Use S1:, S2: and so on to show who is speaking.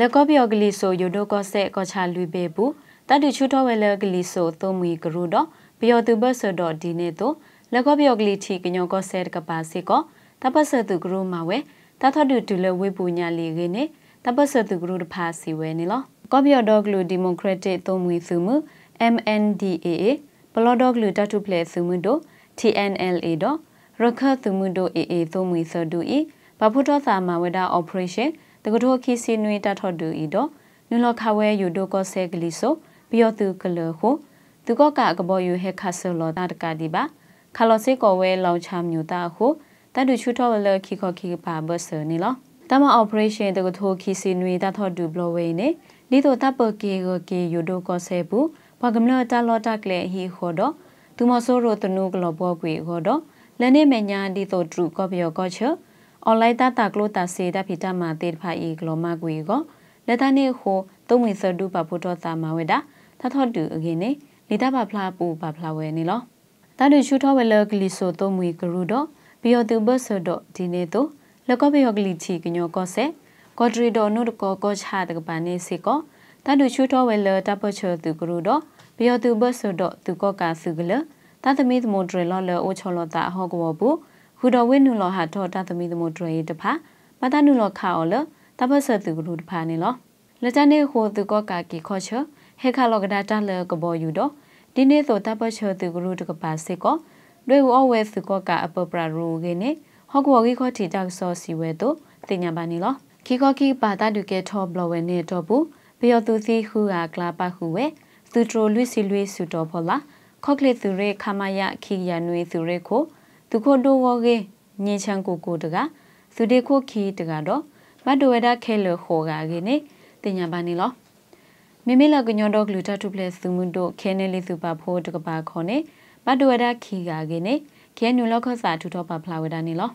S1: လကောပြောကလေးဆိုယိုဒိုကောဆက်ကောချာလူပေဘူးတတ်တူချူတော်ဝဲလကလေးဆိုသုံးမီကရုတော့ပျော်သူဘတ်ဆိုတော့ဒီနေ့တော့လကောပြောကလေးချီကညောကောဆက်ကပါစီကောတပတ်ဆသူကရုမဝဲတတ်တော်တူတူလဝေပူညာလီကင်းနေတပတ်ဆသူကရုတဖာစီဝဲနေလောကောပြောဒေါဂလူဒီမိုကရက်တစ်သုံးမီသူမှု MNDAA ဘလော့ဒေါဂလူတတ်တူဖလေသူမှုတို့ TNLA တော့ရခတ်သူမှုတို့ AA သုံးမီဆဒူဤဘဖုတော်သာမဝဒ operation တကတော်ခီစီနွေတတ်တော်ဒူဤတော့နုလခဝဲယူဒိုကောဆဲကလီဆိုပြယောသူကလခိုသူကကကဘောယူဟက်ခါဆလောတာတကဒီပါခါလောစေကောဝဲလောင်ချမြူတာခိုတတ်တူချူတော်လခီခောခီပါဘဆနီလောတမ operation တကထိုခီစီနွေတတ်တော်ဒူဘလဝဲနေဒီတော့တပ်ပကေကိုကေယူဒိုကောဆဲဘူးဘာကမလတာလောတာကလေဟီခိုတော့သူမဆိုးရတနုကလဘောကွေခိုတော့လနေ့မညာဒီတော့ဒရူကောပြောကောချာအွန်လိုင်းတတာကလိုတာစေတဖိတမတေတဖာဤဂလောမကွေကိုလက်တနေခိုသုံးဝင်စတူပါဖို့တော့တာမဝဲတာသထော့တူအခင်နေလေတပါဖလားပူပါဖလားဝဲနေလောတတူရှူထောဝဲလကလီဆိုသုံးဝင်ဂရုတော့ဘီယောတူဘဆတော့ဒီနေတော့လကောဘီယောကလီချီကညောကောဆက်ကော်ဒရီဒိုနုတကောကောချာတကပန်နေစီကောတတူရှူထောဝဲလတပချောတူဂရုတော့ဘီယောတူဘဆတော့သူကောကာစုကလတသမီသမုန်ဒရလောလအိုချောလောတာဟောကောဘူးခုတော်ဝိနုလောဟာထောတာသမီသမုဒရေတဖာမတနုလောခါအောလတပဆသူကလူတဖာနေလောလတနေခိုသူကောကာကီခောချဟေခါလောကဒါတလကဘောယူတော့ဒီနေ့သောတပချသူကလူတကပါစေကောတွေဝဝဲသူကောကာအပပရာရူကေနေဟော့ကဝဂီခောတီတက်ဆောစီဝဲတို့တင်ညာပါနေလောခီကောကီပါတာတူကေထောဘလဝဲနေတော့ဘူးဘေယောသူစီဟူဟာကလာပါဟူဝဲသူထရိုလွိစီလွိစုတော်ဖော်လာခော့ကလစ်သူရေခမယခိယနွေသူရေခိုသူခိုဒိုဝဂေညင်ချန်ကိုကိုတကသူဒေခိုခီတကတော့မတ်တဝဲတာခဲလခေါ်ကာကေနေတင်ညာပါနေလောမေမေလကညောတော့ဂလူတာတူပလက်စုမှုတို့ခဲနေလေးစုပါဖိုးတကပါခေါ်နေမတ်တဝဲတာခီကာကေနေခဲညူလောက်ခဆာထူတော့ပါဖလာဝဲတာနေလော